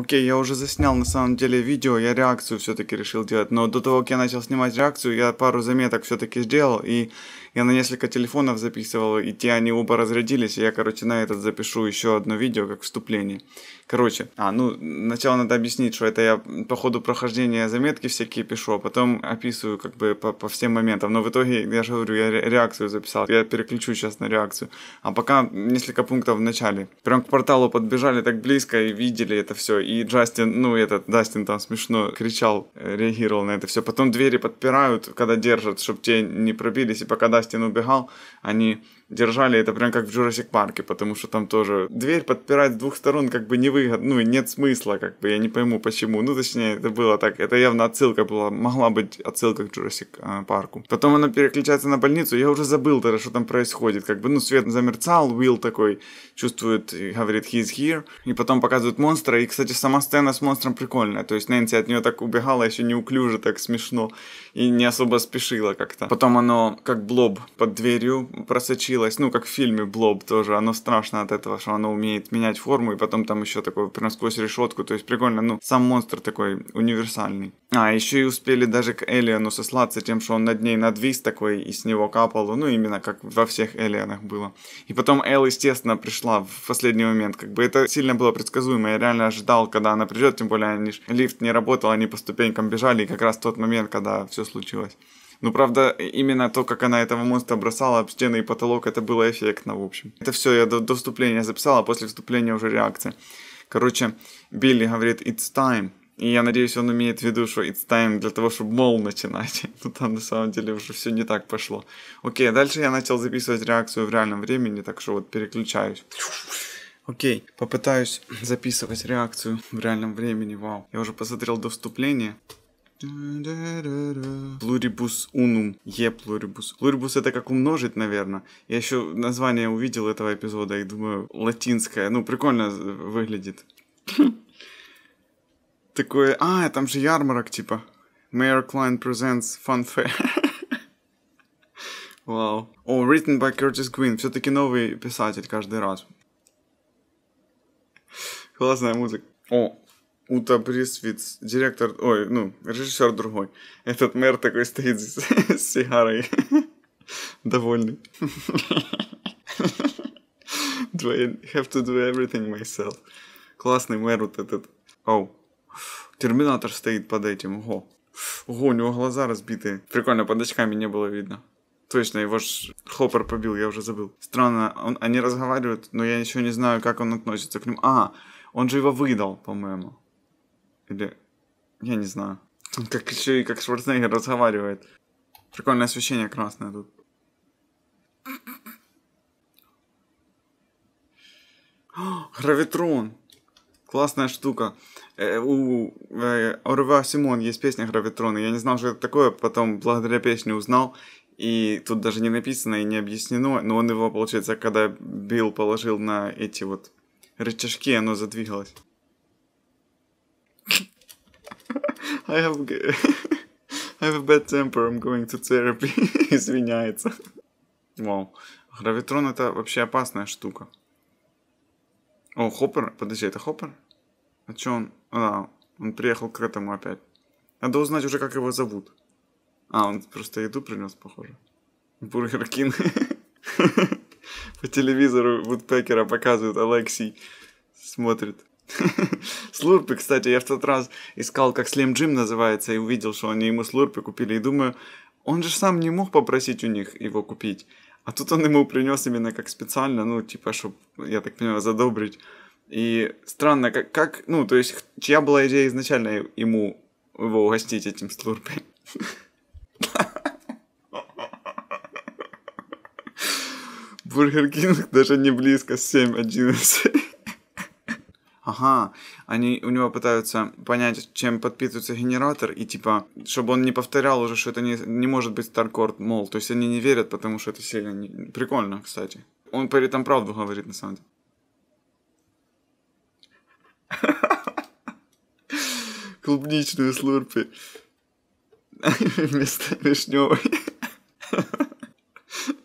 Окей, я уже заснял на самом деле видео, я реакцию все-таки решил делать, но до того, как я начал снимать реакцию, я пару заметок все-таки сделал, и я на несколько телефонов записывал, и те они оба разрядились, и я, короче, на этот запишу еще одно видео, как вступление. Короче, а, ну, сначала надо объяснить, что это я по ходу прохождения заметки всякие пишу, а потом описываю как бы по, по всем моментам, но в итоге, я же говорю, я реакцию записал, я переключу сейчас на реакцию, а пока несколько пунктов в начале. Прям к порталу подбежали так близко и видели это все, и Джастин, ну, этот, Дастин там смешно кричал, э, реагировал на это все. Потом двери подпирают, когда держат, чтобы те не пробились, и пока Дастин убегал, они держали, это прям как в Jurassic Парке, потому что там тоже дверь подпирать с двух сторон как бы невыгодно, ну и нет смысла, как бы я не пойму почему. Ну, точнее, это было так, это явно отсылка была, могла быть отсылка к Jurassic Парку. Потом она переключается на больницу, я уже забыл даже, что там происходит, как бы, ну, свет замерцал, Уилл такой чувствует, и говорит, he's here, и потом показывают монстра, и, кстати, сама сцена с монстром прикольная, то есть Нэнси от нее так убегала еще неуклюже, так смешно, и не особо спешила как-то. Потом оно, как блоб, под дверью просочило светилось, ну, как в фильме Блоб тоже, оно страшно от этого, что оно умеет менять форму, и потом там еще такой прям сквозь решетку, то есть прикольно, ну, сам монстр такой универсальный. А, еще и успели даже к Элиону сослаться тем, что он над ней надвис такой, и с него капало, ну, именно как во всех Элионах было. И потом Эл, естественно, пришла в последний момент, как бы это сильно было предсказуемо, я реально ожидал, когда она придет, тем более они лифт не работал, они по ступенькам бежали, и как раз тот момент, когда все случилось. Ну, правда, именно то, как она этого монстра бросала об стены и потолок, это было эффектно, в общем. Это все я до, до вступления записал, а после вступления уже реакция. Короче, Билли говорит «It's time». И я надеюсь, он имеет в виду, что it's time для того, чтобы мол начинать. Но ну, там на самом деле уже все не так пошло. Окей, а дальше я начал записывать реакцию в реальном времени, так что вот переключаюсь. Окей, попытаюсь записывать реакцию в реальном времени, вау. Я уже посмотрел до вступления. Плурибус унум. Е плурибус. Плурибус это как умножить, наверное. Я еще название увидел этого эпизода и думаю, латинское. Ну, прикольно выглядит. Такое... А, там же ярмарок, типа. Mayor Klein presents fun fair. Вау. О, oh, written by Curtis Gwynn. Все-таки новый писатель каждый раз. Классная музыка. О, Ута Брисвиц, директор, ой, ну, режиссер другой. Этот мэр такой стоит с, с сигарой. Довольный. do I have to do everything myself? Классный мэр вот этот. Оу. Терминатор стоит под этим, ого. Ого, у него глаза разбиты. Прикольно, под очками не было видно. Точно, его ж Хоппер побил, я уже забыл. Странно, он, они разговаривают, но я еще не знаю, как он относится к ним. А, он же его выдал, по-моему. Или... Я не знаю. как еще и как Шварценеггер разговаривает. Прикольное освещение красное тут. О, гравитрон. Классная штука. Э, у э, Орва Симон есть песня «Гравитрон», и я не знал, что это такое, потом благодаря песне узнал, и тут даже не написано и не объяснено, но он его, получается, когда Билл положил на эти вот рычажки, оно задвигалось. I have, I have a bad temper, I'm going to therapy. Извиняется. Вау. Гравитрон это вообще опасная штука. О, Хоппер. Подожди, это Хоппер? А чё он? А, он приехал к этому опять. Надо узнать уже, как его зовут. А, он просто еду принес, похоже. Бургер Кинг. По телевизору Вудпекера показывают, Алексей смотрит. Слурпы, кстати, я в тот раз искал, как Слим Джим называется, и увидел, что они ему слурпы купили, и думаю, он же сам не мог попросить у них его купить. А тут он ему принес именно как специально, ну, типа, чтобы, я так понимаю, задобрить. И странно, как, как, ну, то есть, чья была идея изначально ему его угостить этим слурпой? Бургер Кинг даже не близко 7-11. Ага, они у него пытаются понять, чем подпитывается генератор, и типа, чтобы он не повторял уже, что это не, не может быть Старкорд, мол, то есть они не верят, потому что это сильно не... прикольно, кстати. Он при этом правду говорит, на самом деле. Клубничную слурпи Вместо вишневой.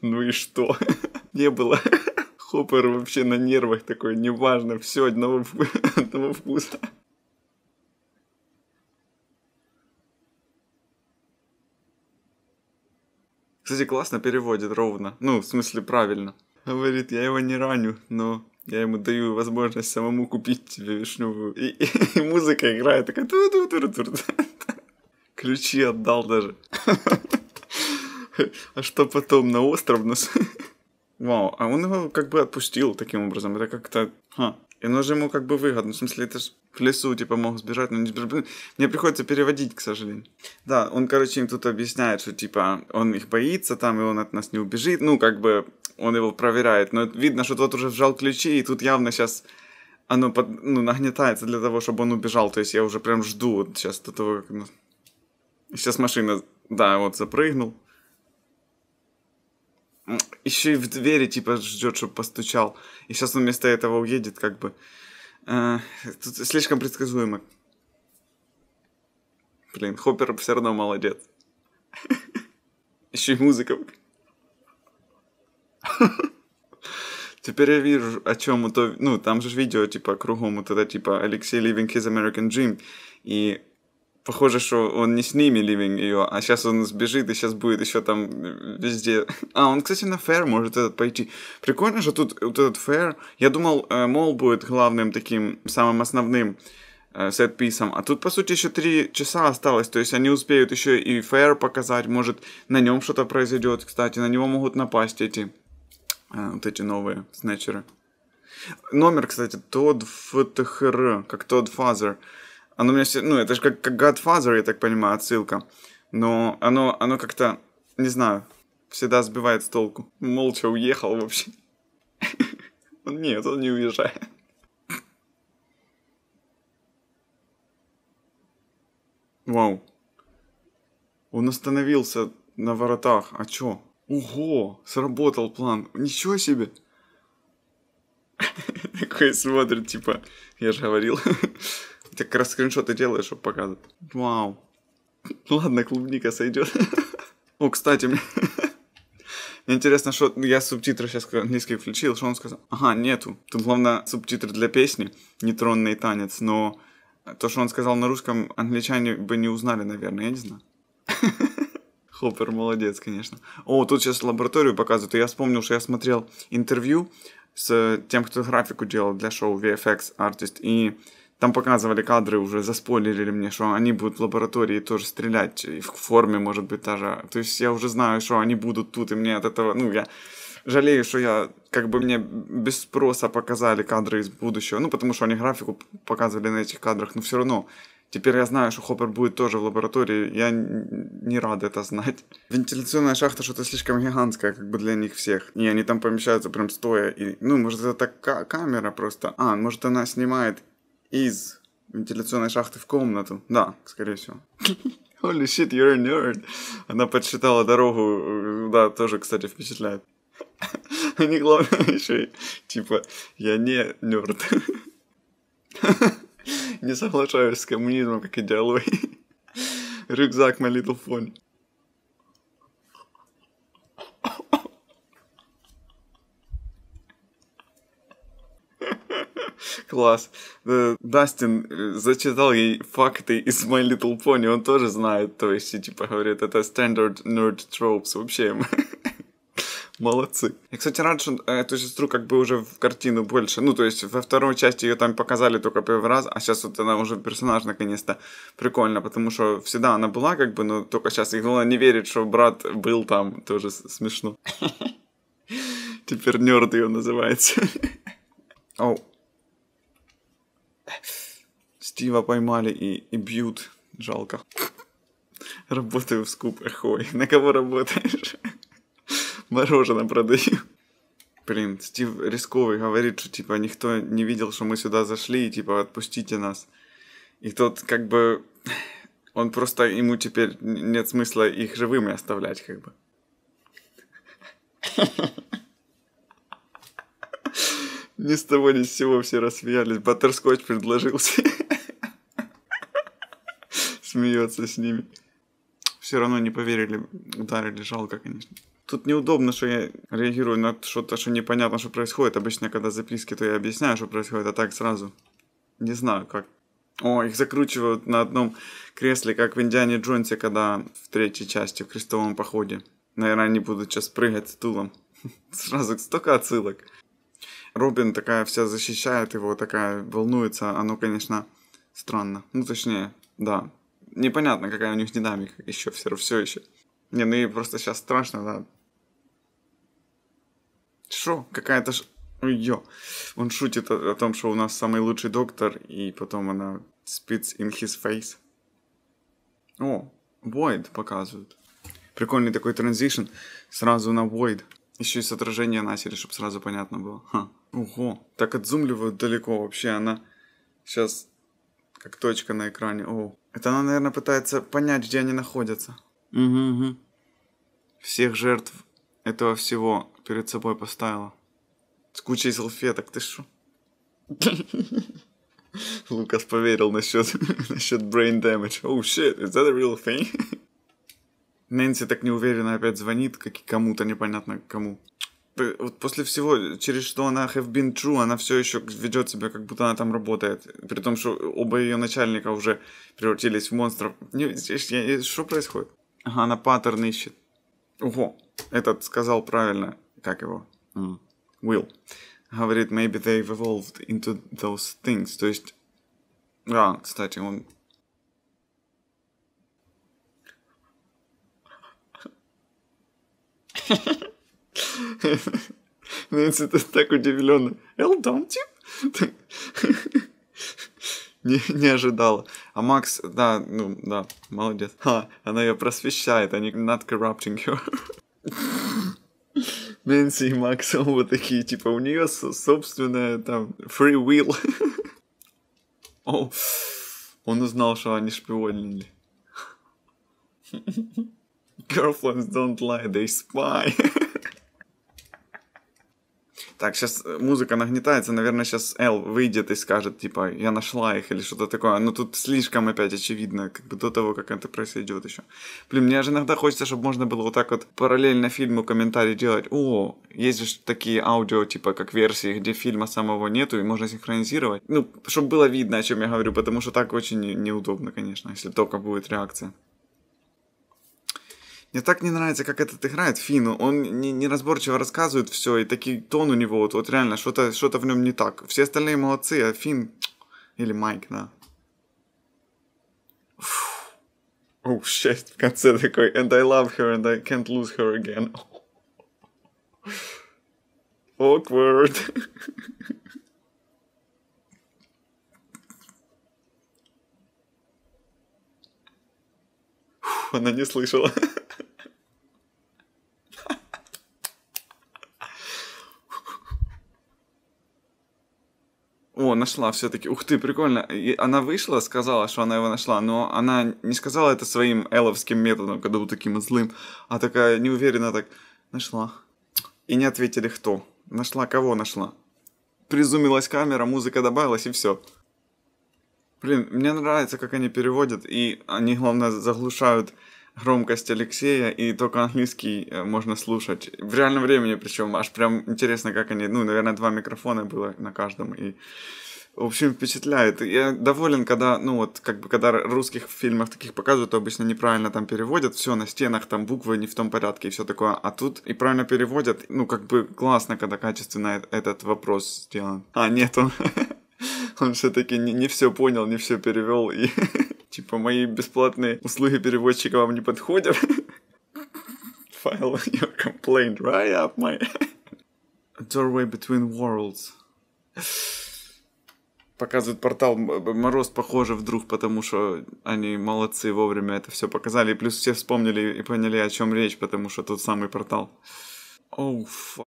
Ну и что? Не было. Хоппер вообще на нервах такой, неважно, все одного, вкуса. Кстати, классно переводит ровно. Ну, в смысле, правильно. Говорит, я его не раню, но я ему даю возможность самому купить тебе вишневую. И, и, и музыка играет такая... Ту -ту -ту -ту -ту. Ключи отдал даже. А что потом на остров нас... Вау, а он его как бы отпустил таким образом. Это как-то... Ха. И оно же ему как бы выгодно. В смысле, это же в лесу, типа, мог сбежать, но ну, не сбежать. Мне приходится переводить, к сожалению. Да, он, короче, им тут объясняет, что, типа, он их боится там, и он от нас не убежит. Ну, как бы, он его проверяет. Но ну, видно, что тот уже вжал ключи, и тут явно сейчас оно под, ну, нагнетается для того, чтобы он убежал. То есть я уже прям жду вот сейчас до того, как... Сейчас ну, машина, да, вот запрыгнул еще и в двери, типа, ждет, чтобы постучал. И сейчас он вместо этого уедет, как бы. Э, тут слишком предсказуемо. Блин, Хоппер все равно молодец. Еще и музыка. Теперь я вижу, о чем это... Ну, там же видео, типа, кругом вот это, типа, Алексей Living His American Dream. И похоже, что он не с ними ливинг ее, а сейчас он сбежит, и сейчас будет еще там э, везде. А, он, кстати, на фэр может этот пойти. Прикольно, что тут вот этот фэр. Я думал, э, Мол будет главным таким, самым основным э, сетписом. А тут, по сути, еще три часа осталось. То есть они успеют еще и фэр показать. Может, на нем что-то произойдет, кстати. На него могут напасть эти вот эти новые снэчеры. Номер, кстати, Тодд ФТХР, как Тодд Фазер оно меня все... Ну, это же как, как Godfather, я так понимаю, отсылка. Но оно, оно как-то, не знаю, всегда сбивает с толку. Молча уехал вообще. Нет, он не уезжает. Вау. Он остановился на воротах. А чё? Ого, сработал план. Ничего себе. Такой смотрит, типа, я же говорил. Ты как раз скриншоты делаешь, чтобы показывать. Вау. Ну ладно, клубника сойдет. О, кстати, мне... Интересно, что ну, я субтитры сейчас английский включил, что он сказал? Ага, нету. Тут главное субтитры для песни, нейтронный танец, но то, что он сказал на русском, англичане бы не узнали, наверное, я не знаю. Хоппер молодец, конечно. О, тут сейчас лабораторию показывают, и я вспомнил, что я смотрел интервью с э, тем, кто графику делал для шоу VFX Artist, и там показывали кадры, уже заспойлерили мне, что они будут в лаборатории тоже стрелять, и в форме, может быть, даже. То есть я уже знаю, что они будут тут, и мне от этого, ну, я жалею, что я, как бы мне без спроса показали кадры из будущего, ну, потому что они графику показывали на этих кадрах, но все равно Теперь я знаю, что Хоппер будет тоже в лаборатории, я не рад это знать. Вентиляционная шахта что-то слишком гигантская, как бы для них всех. И они там помещаются прям стоя. И, ну, может, это так камера просто. А, может, она снимает из вентиляционной шахты в комнату. Да, скорее всего. Holy shit, you're a nerd. Она подсчитала дорогу. Э, да, тоже, кстати, впечатляет. Они главное еще и, типа, я не нерд. Не соглашаюсь с коммунизмом как идеологией. Рюкзак my little phone. Класс. Э, Дастин э, зачитал ей факты из My Little Pony, он тоже знает, то есть, и типа говорит, это standard nerd tropes вообще. Молодцы. Я, кстати, рад, что э, эту сестру как бы уже в картину больше. Ну, то есть во второй части ее там показали только первый раз, а сейчас вот она уже персонаж наконец-то. Прикольно, потому что всегда она была как бы, но только сейчас. И главное не верит, что брат был там. Тоже смешно. Теперь нерд ее называется. Оу. Стива поймали и, и бьют. Жалко. Работаю в скуп эхой. На кого работаешь? Мороженое продаю. Блин, Стив Рисковый говорит, что типа никто не видел, что мы сюда зашли, и типа отпустите нас. И тот как бы... Он просто, ему теперь нет смысла их живыми оставлять, как бы. Ни с того, ни с сего все рассмеялись. Баттерскотч предложился. Смеется с ними. Все равно не поверили, ударили, жалко, конечно. Тут неудобно, что я реагирую на что-то, что непонятно, что происходит. Обычно, когда записки, то я объясняю, что происходит, а так сразу. Не знаю, как. О, их закручивают на одном кресле, как в Индиане Джонсе, когда в третьей части, в крестовом походе. Наверное, они будут сейчас прыгать тулом. Сразу столько отсылок. Рубин такая вся защищает его, такая волнуется. Оно, конечно, странно. Ну, точнее, да. Непонятно, какая у них динамика еще все, все еще. Не, ну и просто сейчас страшно, да. Шо? Какая-то ж, Ё. Он шутит о, о том, что у нас самый лучший доктор, и потом она спит in his face. О, Войд показывают. Прикольный такой транзишн сразу на Войд. Еще и с отражения начали, чтобы сразу понятно было. Ха. Ого, так отзумливают далеко вообще. Она сейчас как точка на экране. О, это она, наверное, пытается понять, где они находятся. Угу, угу. Всех жертв этого всего перед собой поставила. С кучей салфеток, ты шо? Лукас поверил насчет, насчет brain damage. Oh shit, is that a real thing? Нэнси так неуверенно опять звонит как кому-то, непонятно кому. Вот после всего, через что она have been true, она все еще ведет себя, как будто она там работает. При том, что оба ее начальника уже превратились в монстров. Не, что происходит? Ага, она паттерн ищет. Ого, этот сказал правильно. Как его? Mm. Will. Говорит, maybe they've evolved into those things. То есть... А, кстати, он Нэнси так удивленно. Элдонти? не, не ожидала. А Макс, да, ну, да, молодец. Ха, она ее просвещает, они а not corrupting her. Нэнси и Макс оба такие, типа, у нее собственная там free will. О, он узнал, что они шпионили. Girlfriends don't lie, they spy. Так, сейчас э, музыка нагнетается, наверное, сейчас Эл выйдет и скажет, типа, я нашла их или что-то такое. Но тут слишком опять очевидно, как бы до того, как это произойдет еще. Блин, мне же иногда хочется, чтобы можно было вот так вот параллельно фильму комментарий делать. О, есть же такие аудио, типа, как версии, где фильма самого нету и можно синхронизировать. Ну, чтобы было видно, о чем я говорю, потому что так очень неудобно, конечно, если только будет реакция. Мне так не нравится, как этот играет Фину. Он не, неразборчиво рассказывает все, и такой тон у него, вот, вот реально, что-то что в нем не так. Все остальные молодцы, а Фин или Майк, да. О, шесть в конце такой, and I love her, and I can't lose her again. Awkward. Она не слышала. нашла все-таки. Ух ты, прикольно. И она вышла, сказала, что она его нашла, но она не сказала это своим эловским методом, когда был таким злым, а такая неуверенно так нашла. И не ответили кто. Нашла кого нашла. Призумилась камера, музыка добавилась и все. Блин, мне нравится, как они переводят, и они, главное, заглушают громкость Алексея, и только английский э, можно слушать. В реальном времени причем, аж прям интересно, как они, ну, наверное, два микрофона было на каждом, и в общем, впечатляет. Я доволен, когда, ну вот, как бы, когда русских фильмах таких показывают, то обычно неправильно там переводят, все на стенах, там буквы не в том порядке и все такое, а тут и правильно переводят, ну, как бы классно, когда качественно э-, этот вопрос сделан. А, нет, он, он все-таки не, не все понял, не все перевел, и типа мои бесплатные услуги переводчика вам не подходят. File your complaint right up my doorway between worlds показывают портал, Мороз похоже вдруг, потому что они молодцы, вовремя это все показали. И плюс все вспомнили и поняли, о чем речь, потому что тот самый портал. Оу, oh,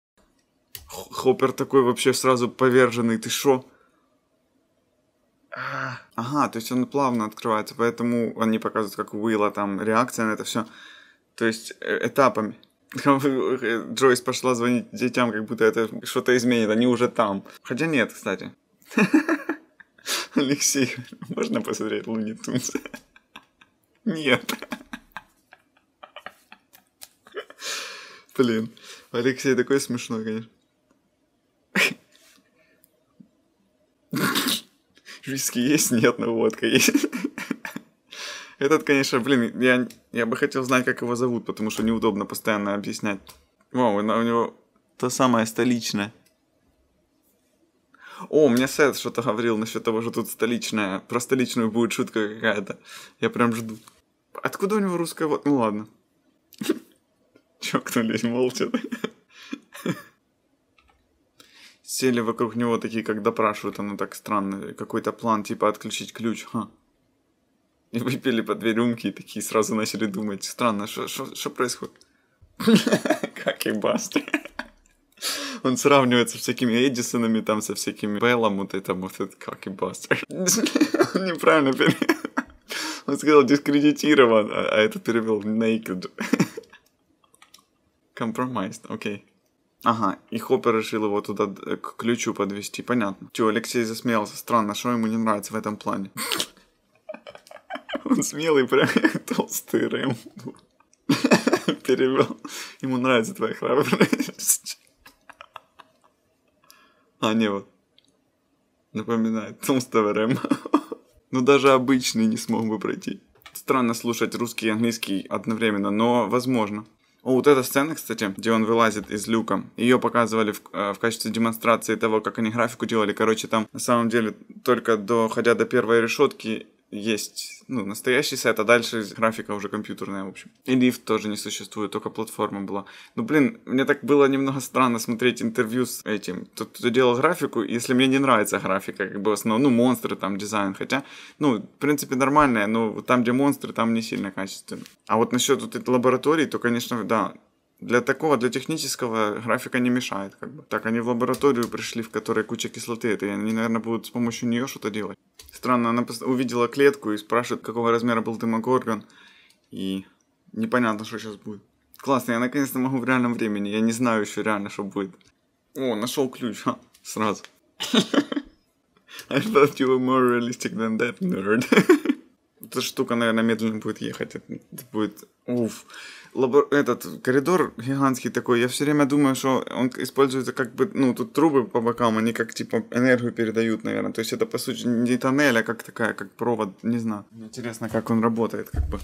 Хоппер такой вообще сразу поверженный, ты шо? А. Ага, то есть он плавно открывается, поэтому они показывают, как Уилла там реакция на это все. То есть э, этапами. Э, Джойс пошла звонить детям, как будто это что-то изменит, они уже там. Хотя нет, кстати. Алексей, можно посмотреть Луни Тунс? Нет. Блин, Алексей такой смешной, конечно. Виски есть? Нет, но водка есть. Этот, конечно, блин, я, я бы хотел знать, как его зовут, потому что неудобно постоянно объяснять. О, у него то самое столичное. О, мне Сет что-то говорил насчет того, что тут столичная, про столичную будет шутка какая-то. Я прям жду. Откуда у него русская вот? Ну ладно. Чокнулись молча. Сели вокруг него такие, как допрашивают, оно так странно. Какой-то план, типа отключить ключ. Ха. И выпили по две рюмки и такие сразу начали думать. Странно, что происходит? Как и Бастер он сравнивается со всякими Эдисонами, там, со всякими Беллом, вот это вот этот как и неправильно перевел. Он сказал дискредитирован, а, а это перевел naked. Compromised, окей. Okay. Ага, и Хоппер решил его туда э, к ключу подвести, понятно. Чё, Алексей засмеялся, странно, что ему не нравится в этом плане. Он смелый, прям толстый Рэмбо. Перевел. Ему нравится твоя храбрость. А, не, вот. Напоминает Томстова Рэм. Но даже обычный не смог бы пройти. Странно слушать русский и английский одновременно, но возможно. О, вот эта сцена, кстати, где он вылазит из люка. Ее показывали в, э, в качестве демонстрации того, как они графику делали. Короче, там на самом деле только доходя до первой решетки есть, ну, настоящий сайт, а дальше графика уже компьютерная, в общем. И лифт тоже не существует, только платформа была. Ну, блин, мне так было немного странно смотреть интервью с этим, тот, кто делал графику, если мне не нравится графика, как бы основном, ну, монстры там, дизайн, хотя, ну, в принципе, нормальная, но там, где монстры, там не сильно качественно. А вот насчет вот этой лаборатории, то, конечно, да, для такого, для технического графика не мешает. Как бы. Так, они в лабораторию пришли, в которой куча кислоты. и они, наверное, будут с помощью нее что-то делать. Странно, она увидела клетку и спрашивает, какого размера был дымогоргон. И непонятно, что сейчас будет. Классно, я наконец-то могу в реальном времени. Я не знаю еще реально, что будет. О, нашел ключ, ха, сразу. I thought you were more realistic than that, nerd. эта штука, наверное, медленно будет ехать. Это будет уф. Лабор... Этот коридор гигантский такой, я все время думаю, что он используется как бы, ну, тут трубы по бокам, они как, типа, энергию передают, наверное. То есть это, по сути, не тоннель, а как такая, как провод, не знаю. Интересно, как он работает, как бы.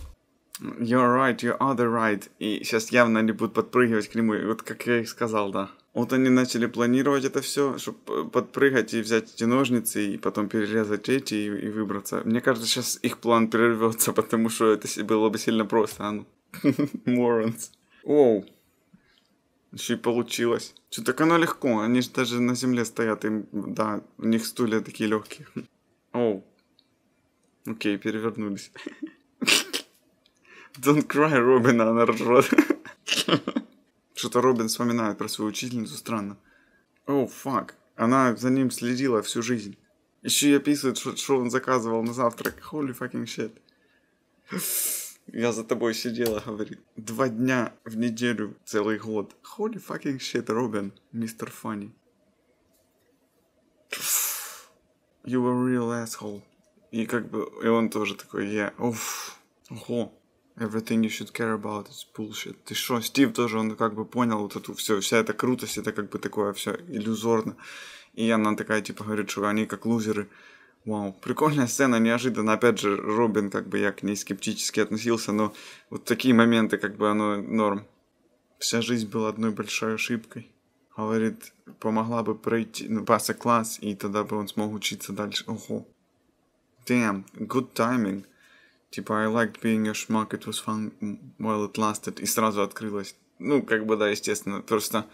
You're right, you are the right. И сейчас явно они будут подпрыгивать к нему. вот как я и сказал, да. Вот они начали планировать это все, чтобы э, подпрыгать и взять эти ножницы, и потом перерезать эти и, и выбраться. Мне кажется, сейчас их план прервется, потому что это было бы сильно просто, а ну. Моранс. Оу. Еще и получилось. Что так оно легко, они же даже на земле стоят, им, да, у них стулья такие легкие. Оу. Окей, перевернулись. Don't cry, Робин, она ржет. Что-то Робин вспоминает про свою учительницу, странно. О, oh, фак. Она за ним следила всю жизнь. Еще и описывает, что, что он заказывал на завтрак. Holy fucking shit. Я за тобой сидела, говорит. Два дня в неделю, целый год. Holy fucking shit, Робин, мистер Фанни. You were a real asshole. И как бы, и он тоже такой, я, yeah. уф, ого, Everything you should care about is bullshit. Ты что, Стив тоже, он как бы понял вот эту все, вся эта крутость, это как бы такое все иллюзорно. И она такая, типа, говорит, что они как лузеры. Вау, прикольная сцена, неожиданно. Опять же, Робин, как бы я к ней скептически относился, но вот такие моменты, как бы оно норм. Вся жизнь была одной большой ошибкой. Говорит, помогла бы пройти, ну, класс, и тогда бы он смог учиться дальше. Ого. Damn, good timing. Типа, I liked being a schmuck, it was fun while it lasted. И сразу открылась. Ну, как бы, да, естественно. Просто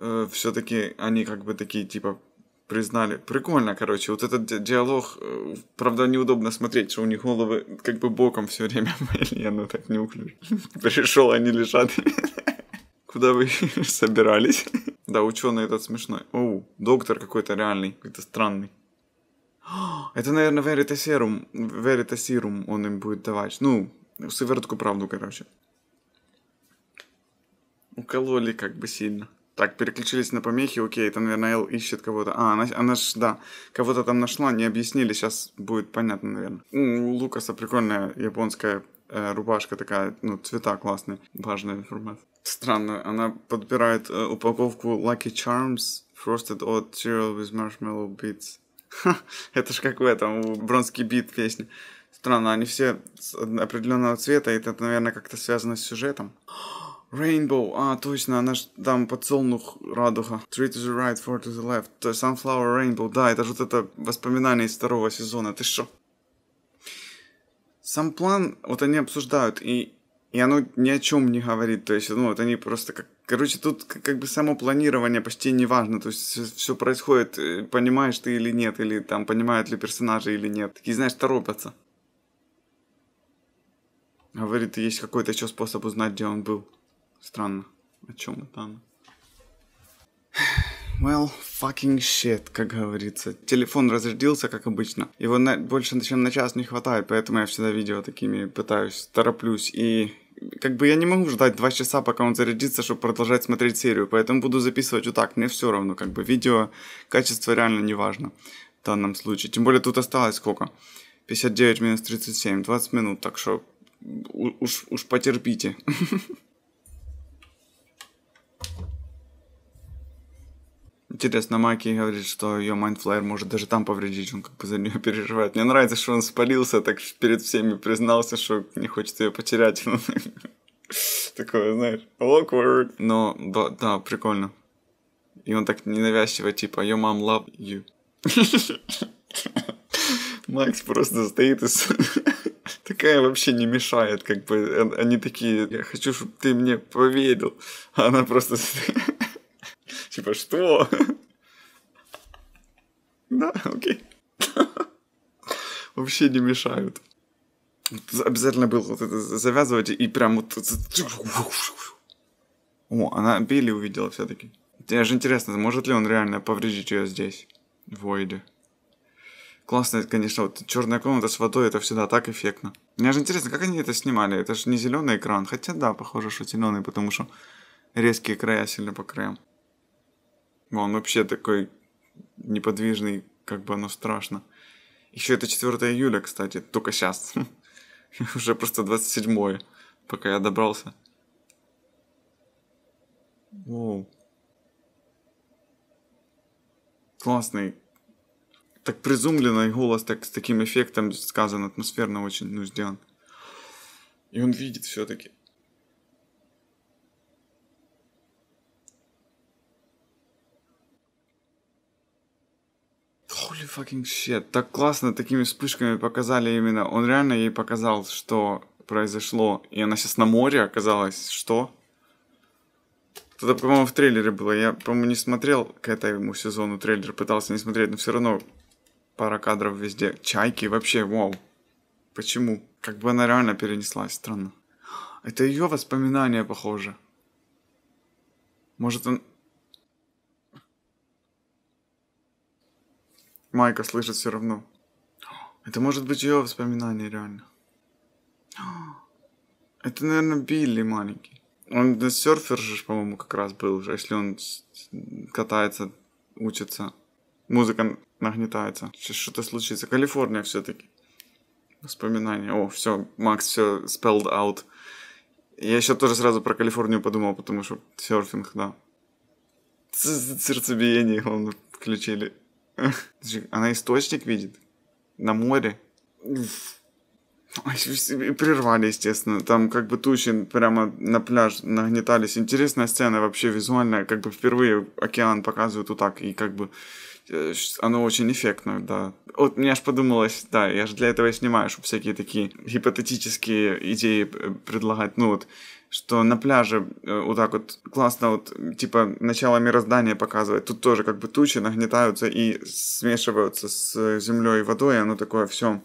э, все-таки они как бы такие, типа, признали. Прикольно, короче, вот этот ди- диалог, э, правда, неудобно смотреть, что у них головы как бы боком все время были, ну так не неуклюже. Пришел, они лежат. Куда вы собирались? Да, ученый этот смешной. Оу, доктор какой-то реальный, какой-то странный. Это, наверное, веритасерум, веритасерум он им будет давать. Ну, сыворотку правду, короче. Укололи как бы сильно. Так, переключились на помехи, окей, это, наверное, Эл ищет кого-то. А, она, она ж, да, кого-то там нашла, не объяснили, сейчас будет понятно, наверное. У Лукаса прикольная японская э, рубашка такая, ну, цвета классные, важная информация. Странно, она подбирает э, упаковку Lucky Charms Frosted Oat Cereal with Marshmallow Bits. Ха, это ж как в этом, у Бронский бит песня. Странно, они все определенного цвета, и это, наверное, как-то связано с сюжетом. Rainbow, а, точно, она же там подсолнух радуга. Three to the right, four to the left. То Sunflower Rainbow, да, это же вот это воспоминание из второго сезона, ты что Сам план, вот они обсуждают, и и оно ни о чем не говорит. То есть, ну, вот они просто как... Короче, тут как, бы само планирование почти не важно. То есть, все происходит, э, понимаешь ты или нет, или там понимают ли персонажи или нет. Такие, знаешь, торопятся. Говорит, есть какой-то еще способ узнать, где он был. Странно. О чем это она? Well, fucking shit, как говорится. Телефон разрядился, как обычно. Его на... больше, чем на час не хватает, поэтому я всегда видео такими пытаюсь, тороплюсь и как бы я не могу ждать два часа, пока он зарядится, чтобы продолжать смотреть серию, поэтому буду записывать вот так, мне все равно, как бы видео, качество реально не важно в данном случае. Тем более тут осталось сколько? 59 минус 37, 20 минут, так что уж, уж потерпите. интересно, Маки говорит, что ее майндфлайер может даже там повредить, он как бы за нее переживает. Мне нравится, что он спалился, так перед всеми признался, что не хочет ее потерять. Такое, знаешь, awkward. Но, да, прикольно. И он так ненавязчиво, типа, your mom love you. Макс просто стоит и такая вообще не мешает, как бы э, они такие, я хочу, чтобы ты мне поверил, а она просто Типа, что? Да, окей. Вообще не мешают. Обязательно было вот это завязывать и прям вот... О, она Билли увидела все-таки. Мне же интересно, может ли он реально повредить ее здесь, в Войде? Классно, конечно, вот черная комната с водой, это всегда так эффектно. Мне же интересно, как они это снимали? Это же не зеленый экран. Хотя да, похоже, что зеленый, потому что резкие края сильно по краям. Он вообще такой неподвижный, как бы оно страшно. Еще это 4 июля, кстати, только сейчас. Уже просто 27 пока я добрался. Воу. Классный. Так призумленный голос так с таким эффектом сказан, атмосферно очень, ну, сделан. И он видит все-таки. Holy fucking shit. Так классно такими вспышками показали именно. Он реально ей показал, что произошло. И она сейчас на море оказалась. Что? Это, по-моему, в трейлере было. Я, по-моему, не смотрел к этому сезону трейлер, пытался не смотреть, но все равно пара кадров везде. Чайки вообще, вау. Почему? Как бы она реально перенеслась, странно. Это ее воспоминания, похоже. Может, он... Майка слышит все равно. Это может быть ее воспоминание реально. Это, наверное, Билли маленький. Он на серфер же, по-моему, как раз был уже, если он катается, учится. Музыка нагнетается. Сейчас что-то случится. Калифорния все-таки. Воспоминания. О, все, Макс все spelled out. Я еще тоже сразу про Калифорнию подумал, потому что серфинг, да. Сердцебиение, главное, включили. Она источник видит? На море? И прервали, естественно. Там как бы тучи прямо на пляж нагнетались. Интересная сцена вообще визуальная. Как бы впервые океан показывают вот так. И как бы э, оно очень эффектно, да. Вот мне аж подумалось, да, я же для этого и снимаю, чтобы всякие такие гипотетические идеи э, предлагать. Ну вот, что на пляже э, вот так вот классно вот типа начало мироздания показывает. Тут тоже как бы тучи нагнетаются и смешиваются с землей и водой, и оно такое все,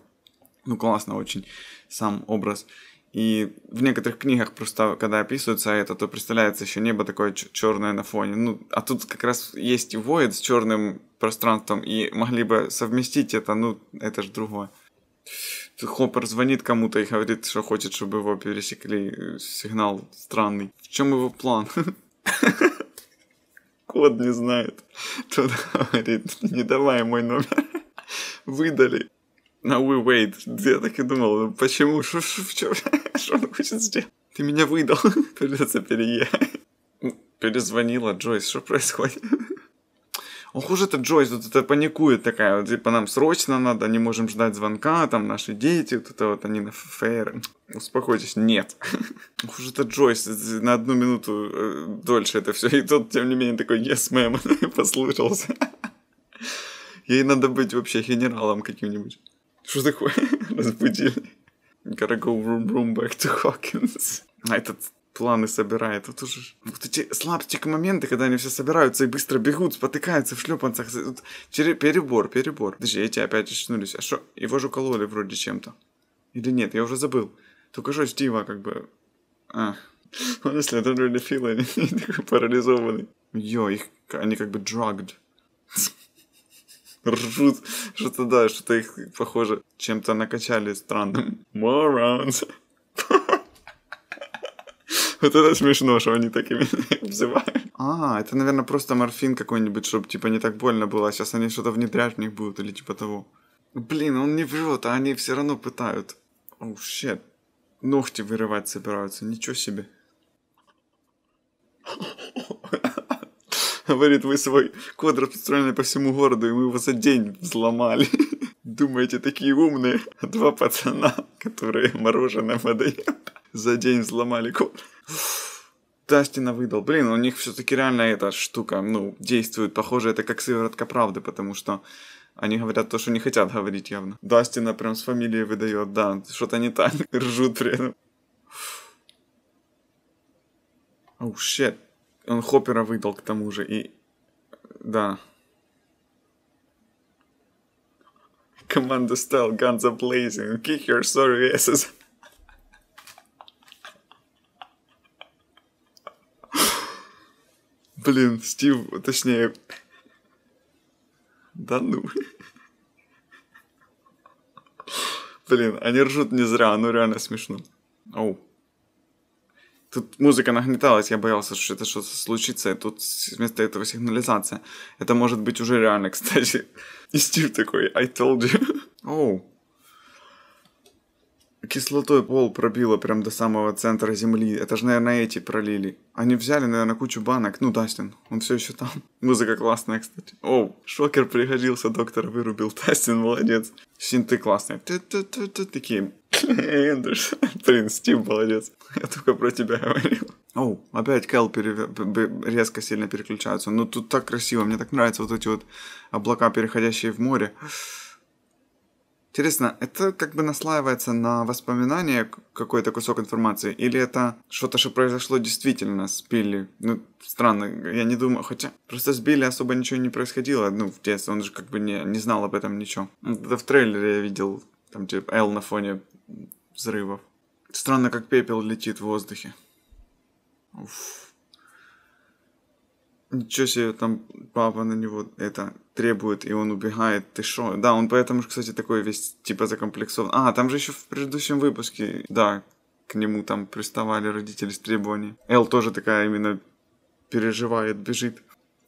ну классно очень сам образ. И в некоторых книгах просто, когда описывается это, то представляется еще небо такое черное на фоне. Ну, а тут как раз есть и воид с черным пространством, и могли бы совместить это, ну, это же другое. Хоппер звонит кому-то и говорит, что хочет, чтобы его пересекли. Сигнал странный. В чем его план? Код не знает. Тот говорит, не давай мой номер. Выдали. На we wait. Я так и думал, ну, почему? Что он хочет сделать? Ты меня выдал. Придется переехать. Перезвонила Джойс, что происходит? ох ну, уж это Джойс вот это паникует такая, вот, типа нам срочно надо, не можем ждать звонка, там наши дети, вот это вот они на ФФР. Успокойтесь, нет. Ох уж это Джойс, э, на одну минуту э, дольше это все, и тот, тем не менее, такой, yes, мэм, послушался. Ей надо быть вообще генералом каким-нибудь. Что такое? Разбудили. Gotta go room room back to Hawkins. А этот планы собирает. Вот уже вот эти слабстик моменты, когда они все собираются и быстро бегут, спотыкаются в шлепанцах. Вот, чере... Перебор, перебор. Подожди, эти опять очнулись. А что? Его же укололи вроде чем-то. Или нет, я уже забыл. Только что Стива как бы... А. Он если это really feeling, такой парализованный. Йо, их, они как бы drugged. Ржут. Что-то да, что-то их, похоже, чем-то накачали странным. Morons. Вот это смешно, что они такими именно А, это, наверное, просто морфин какой-нибудь, чтобы, типа, не так больно было. Сейчас а они что-то внедрять в них будут или типа того. Блин, он не врет, а они все равно пытают. Оу, щет. Ногти вырывать собираются, ничего себе. Говорит, вы свой код распространяли по всему городу, и мы его за день взломали. Думаете, такие умные? Два пацана, которые мороженое подают. За день взломали код. Дастина выдал. Блин, у них все-таки реально эта штука, ну, действует. Похоже, это как сыворотка правды, потому что они говорят то, что не хотят говорить явно. Дастина прям с фамилией выдает, да, что-то не так. Ржут при этом. Оу, oh, щет. Он Хоппера выдал к тому же, и... Да. Команда Style, Guns are Blazing, Kick Your Sorry Asses. Блин, Стив, точнее... Да ну. Блин, они ржут не зря, ну реально смешно. Оу. Тут музыка нагнеталась, я боялся, что это что-то случится, и тут вместо этого сигнализация. Это может быть уже реально, кстати. И Стив такой, I told you. Оу. Кислотой пол пробило прям до самого центра земли. Это же, наверное, эти пролили. Они взяли, наверное, кучу банок. Ну, Дастин, он все еще там. Музыка классная, кстати. Оу, шокер пригодился, доктор вырубил. Дастин, молодец. Синты классные. Ты-ты-ты-ты такие. Эндерсон. Блин, Стив молодец. Я только про тебя говорил. Оу, опять Кэл пере... резко сильно переключается. Ну, тут так красиво. Мне так нравятся вот эти вот облака, переходящие в море. Интересно, это как бы наслаивается на воспоминания какой-то кусок информации, или это что-то, что произошло действительно с Билли? Ну, странно, я не думаю, хотя просто с Билли особо ничего не происходило, ну, в детстве, он же как бы не, не знал об этом ничего. Это в трейлере я видел, там, где Эл на фоне взрывов. Странно, как пепел летит в воздухе. Уф. Ничего себе, там папа на него это требует, и он убегает, ты шо? Да, он поэтому, кстати, такой весь, типа, закомплексован. А, там же еще в предыдущем выпуске, да, к нему там приставали родители с требованиями Эл тоже такая именно переживает, бежит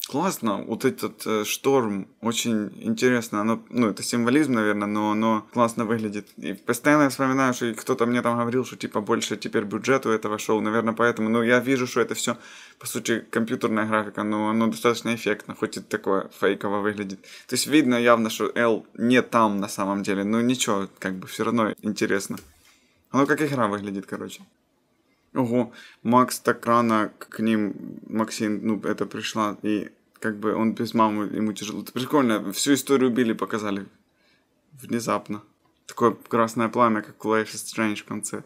классно. Вот этот э, шторм очень интересно. Оно, ну, это символизм, наверное, но оно классно выглядит. И постоянно я вспоминаю, что кто-то мне там говорил, что типа больше теперь бюджет у этого шоу. Наверное, поэтому. Но ну, я вижу, что это все, по сути, компьютерная графика, но оно достаточно эффектно, хоть и такое фейково выглядит. То есть видно явно, что L не там на самом деле. Но ничего, как бы все равно интересно. Оно как игра выглядит, короче. Ого, Макс так рано к ним, Максим, ну, это пришла, и как бы он без мамы, ему тяжело. Это прикольно, всю историю убили, показали внезапно. Такое красное пламя, как у Life is Strange в конце.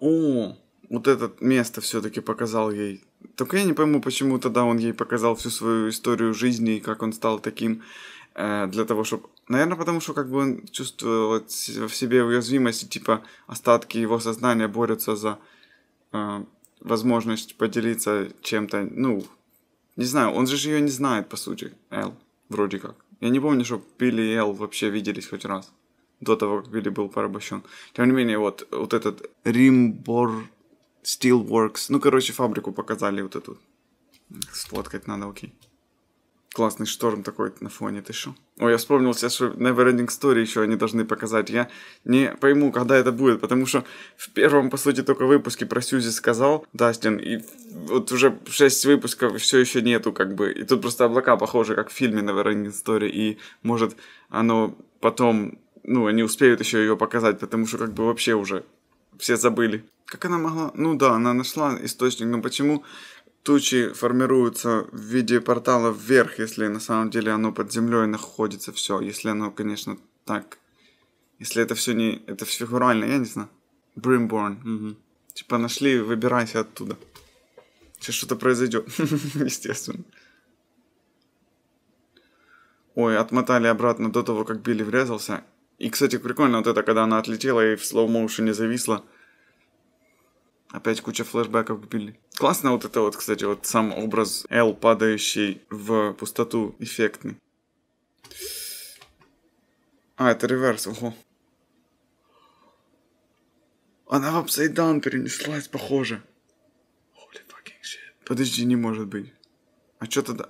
О, вот это место все-таки показал ей. Только я не пойму, почему тогда он ей показал всю свою историю жизни и как он стал таким э, для того, чтобы... Наверное, потому что как бы он чувствовал в себе уязвимость, и, типа остатки его сознания борются за э, возможность поделиться чем-то, ну, не знаю, он же ее не знает, по сути, Эл. Вроде как. Я не помню, что Билли и Эл вообще виделись хоть раз. До того, как Билли был порабощен. Тем не менее, вот, вот этот Римбор Steelworks. Ну, короче, фабрику показали вот эту. Сфоткать надо, окей классный шторм такой на фоне, ты шо? Ой, я вспомнил сейчас, что Neverending Story еще они должны показать. Я не пойму, когда это будет, потому что в первом, по сути, только выпуске про Сьюзи сказал Дастин, и вот уже шесть выпусков все еще нету, как бы. И тут просто облака похожи, как в фильме Neverending Story, и, может, оно потом, ну, они успеют еще ее показать, потому что, как бы, вообще уже все забыли. Как она могла? Ну да, она нашла источник, но почему тучи формируются в виде портала вверх, если на самом деле оно под землей находится все. Если оно, конечно, так. Если это все не... Это все фигурально, я не знаю. Бримборн. Угу. Типа нашли, выбирайся оттуда. Сейчас что-то произойдет. Естественно. Ой, отмотали обратно до того, как Билли врезался. И, кстати, прикольно вот это, когда она отлетела и в слоу-моушене зависла. зависла Опять куча флешбеков к Классно вот это вот, кстати, вот сам образ Эл падающий в пустоту, эффектный. А, это реверс, ого. Она в upside down перенеслась, похоже. Holy fucking shit. Подожди, не может быть. А что тогда?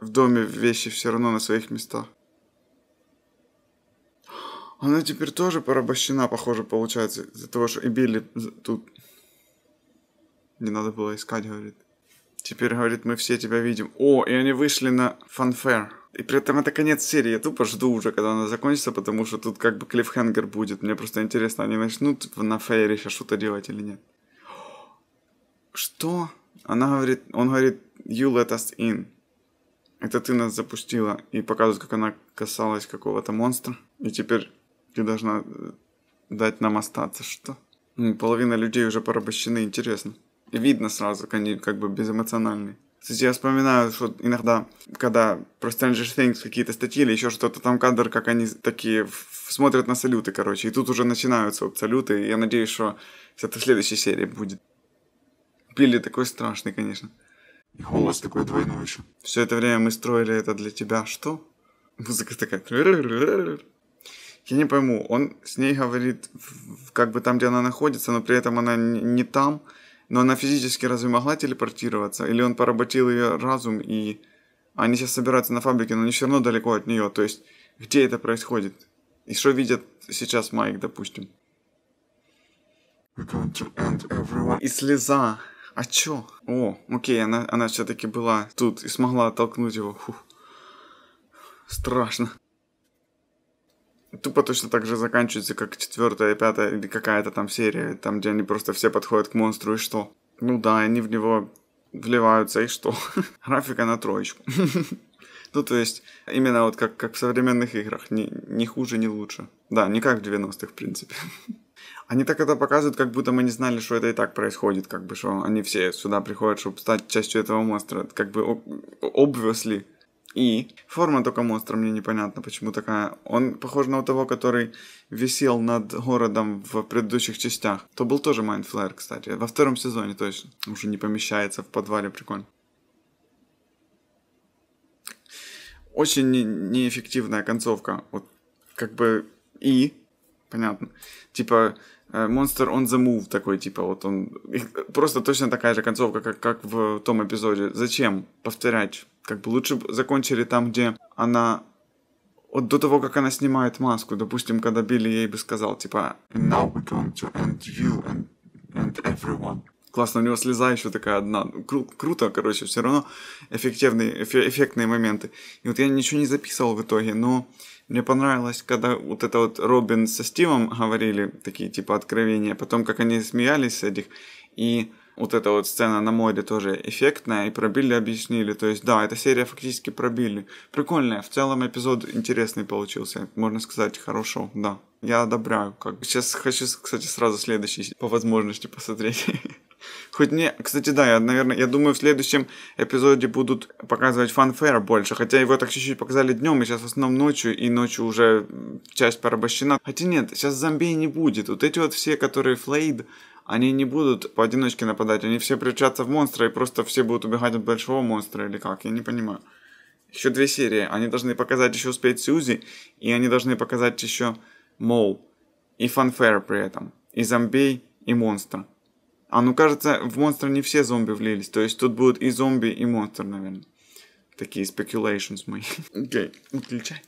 В доме вещи все равно на своих местах. Она теперь тоже порабощена, похоже, получается, из-за того, что и Билли тут не надо было искать, говорит. Теперь, говорит, мы все тебя видим. О, и они вышли на фанфер. И при этом это конец серии. Я тупо жду уже, когда она закончится, потому что тут как бы клиффхенгер будет. Мне просто интересно, они начнут на фейере сейчас что-то делать или нет. Что? Она говорит, он говорит, you let us in. Это ты нас запустила. И показывает, как она касалась какого-то монстра. И теперь ты должна э, дать нам остаться. Что? Половина людей уже порабощены, интересно видно сразу, они как бы безэмоциональные. То есть я вспоминаю, что иногда, когда про Stranger Things какие-то статьи или еще что-то, там кадр, как они такие смотрят на салюты, короче. И тут уже начинаются вот салюты, и я надеюсь, что это в следующей серии будет. Пили такой страшный, конечно. И голос такой двойной еще. Все это время мы строили это для тебя. Что? Музыка такая. Я не пойму, он с ней говорит, как бы там, где она находится, но при этом она не там. Но она физически разве могла телепортироваться? Или он поработил ее разум и... Они сейчас собираются на фабрике, но они все равно далеко от нее. То есть, где это происходит? И что видят сейчас Майк, допустим? И слеза. А чё? О, окей, она, она все-таки была тут и смогла оттолкнуть его. Фух. Страшно тупо точно так же заканчивается, как четвертая, пятая или какая-то там серия, там, где они просто все подходят к монстру и что. Ну да, они в него вливаются и что. Графика на троечку. Ну, то есть, именно вот как, как в современных играх, ни, ни хуже, ни лучше. Да, не как в 90-х, в принципе. Они так это показывают, как будто мы не знали, что это и так происходит, как бы, что они все сюда приходят, чтобы стать частью этого монстра. как бы obviously и форма только монстра мне непонятно, почему такая. Он похож на того, который висел над городом в предыдущих частях. То был тоже Майнфлайер, кстати. Во втором сезоне точно. Уже не помещается в подвале, прикольно. Очень неэффективная концовка. Вот как бы и понятно. Типа Монстр, э, он the Move такой, типа, вот он... Просто точно такая же концовка, как, как в том эпизоде. Зачем повторять? Как бы лучше закончили там, где она... Вот до того, как она снимает маску, допустим, когда Билли ей бы сказал, типа... And now we're going to end you and, and everyone классно, у него слеза еще такая одна. Ну, кру- круто, короче, все равно эффективные, эф- эффектные моменты. И вот я ничего не записывал в итоге, но мне понравилось, когда вот это вот Робин со Стивом говорили такие типа откровения, потом как они смеялись с этих, и вот эта вот сцена на море тоже эффектная, и пробили, объяснили. То есть, да, эта серия фактически пробили. Прикольная, в целом эпизод интересный получился, можно сказать, хорошо, да я одобряю. Как... Сейчас хочу, кстати, сразу следующий по возможности посмотреть. Хоть не, кстати, да, я, наверное, я думаю, в следующем эпизоде будут показывать фанфер больше, хотя его так чуть-чуть показали днем, и сейчас в основном ночью, и ночью уже часть порабощена. Хотя нет, сейчас зомби не будет, вот эти вот все, которые флейд, они не будут поодиночке нападать, они все превращаются в монстра, и просто все будут убегать от большого монстра, или как, я не понимаю. Еще две серии, они должны показать еще успеть Сьюзи, и они должны показать еще Моу, и Фанфера при этом, и Зомбей, и Монстр. А ну кажется, в Монстр не все зомби влились, то есть тут будут и зомби, и Монстр, наверное. Такие спекуляции мои. Окей, okay. отключай.